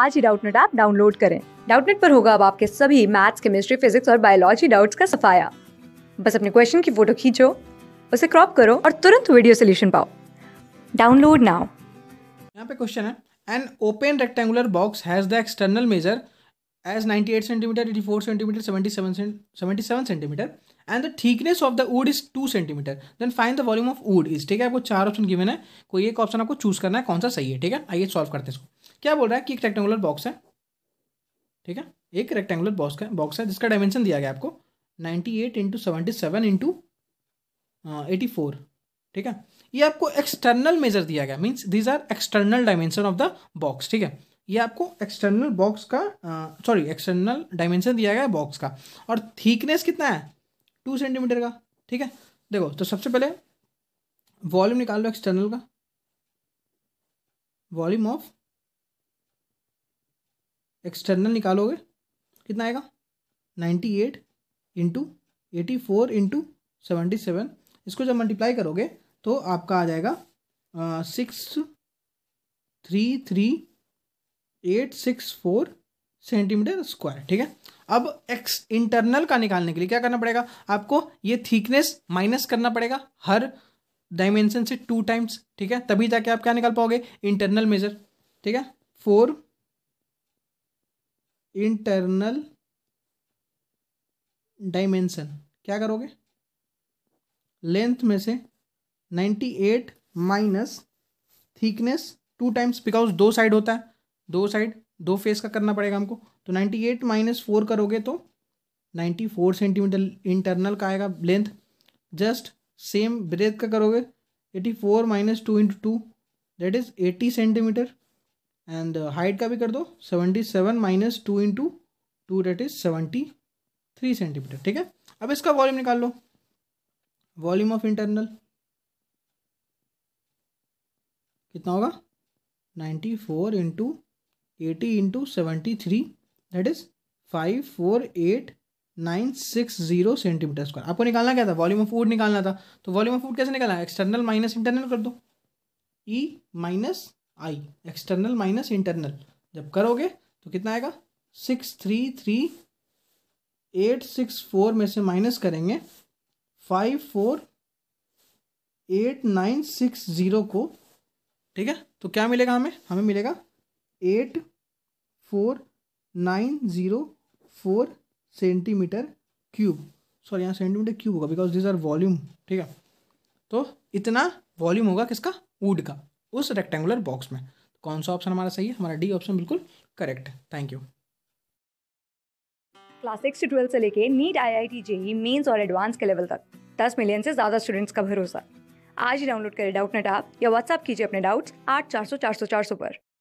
आज ही Doubtnut app download करें डाउटनेट पर होगा अब आपके सभी मैथ्स केमिस्ट्री फिजिक्स और बायोलॉजी डाउट्स का सफाया बस अपने क्वेश्चन की फोटो खींचो उसे क्रॉप करो और तुरंत वीडियो सोल्यूशन पाओ डाउनलोड नाउ यहाँ पे क्वेश्चन है an open rectangular box has the external measure as 98 centimetre 84 centimetre 77 77 centimeter and the thickness of the wood is 2 centimetre then find the volume of wood is ठीक है आपको चार option given है कोई एक ऑप्शन आपको choose करना है कौन सा सही है ठीक है आइए सॉल्व करते हैं इसको क्या बोल रहा है कि एक रेक्टेंगुलर बॉक्स है ठीक है एक रेक्टेंगुलर बॉक्स का बॉक्स है जिसका डायमेंशन दिया गया आपको ninety eight into seventy seven into eighty four ठीक है ये आपको एक्सटर्नल मेजर दिया गया means these are external dimension of the box ठीक है ये आपको एक्सटर्नल बॉक्स का सॉरी एक्सटर्नल डायमेंशन दिया गया है बॉक्स का और थीकनेस कितना है टू सेंटीमीटर का ठीक है देखो तो सबसे पहले वॉल्यूम निकाल लो एक्सटर्नल का वॉल्यूम ऑफ एक्सटर्नल निकालोगे कितना आएगा ninety eight into eighty four into seventy seven इसको जब मल्टीप्लाई करोगे तो आपका आ जाएगा six three three eight six four centimetre square ठीक है अब एक्स इंटरनल का निकालने के लिए क्या करना पड़ेगा आपको ये थिकनेस माइनस करना पड़ेगा हर डायमेंशन से टू टाइम्स ठीक है तभी जाके आप क्या निकाल पाओगे इंटरनल मेजर ठीक है फोर इंटरनल डायमेंशन क्या करोगे लेंथ में से 98 minus thickness two times because दो साइड होता है दो साइड दो फेस का करना पड़ेगा हमको तो 98 एट माइनस फोर करोगे तो 94 सेंटीमीटर इंटरनल का आएगा लेंथ जस्ट सेम ब्रेथ का करोगे 84 four minus two into two that is 80 centimetre and height uh, का भी कर दो seventy seven minus two into two that is seventy three centimetre ठीक है अब इसका वॉल्यूम निकाल लो वॉल्यूम ऑफ इंटरनल कितना होगा ninety four into eighty into seventy three that is five four eight nine six zero centimetre square आपको निकालना क्या था वॉल्यूम ऑफ फूड निकालना था तो वॉल्यूम ऑफ फूड कैसे निकालना एक्सटर्नल माइनस इंटरनल कर दो E e minus I external minus internal जब करोगे तो कितना आएगा six three three eight six four में से माइनस करेंगे five four eight nine six zero को ठीक है तो क्या मिलेगा हमें हमें मिलेगा eight four nine zero four centimetre cube sorry यहाँ सेंटीमीटर क्यूब होगा बिकॉज दिस आर वॉल्यूम ठीक है तो इतना वॉल्यूम होगा किसका वुड का उस रेक्टेंगुलर बॉक्स में कौन सा ऑप्शन हमारा सही है हमारा डी ऑप्शन बिल्कुल करेक्ट है थैंक यू क्लास सिक्स से ट्वेल्थ से लेके NEET I I T JEE mains और एडवांस के लेवल तक दस मिलियन से ज़्यादा स्टूडेंट्स का भरोसा आज ही डाउनलोड करें डाउट नेट आप या व्हाट्सअप कीजिए अपने डाउट्स आठ चार सौ चार सौ चार सौ पर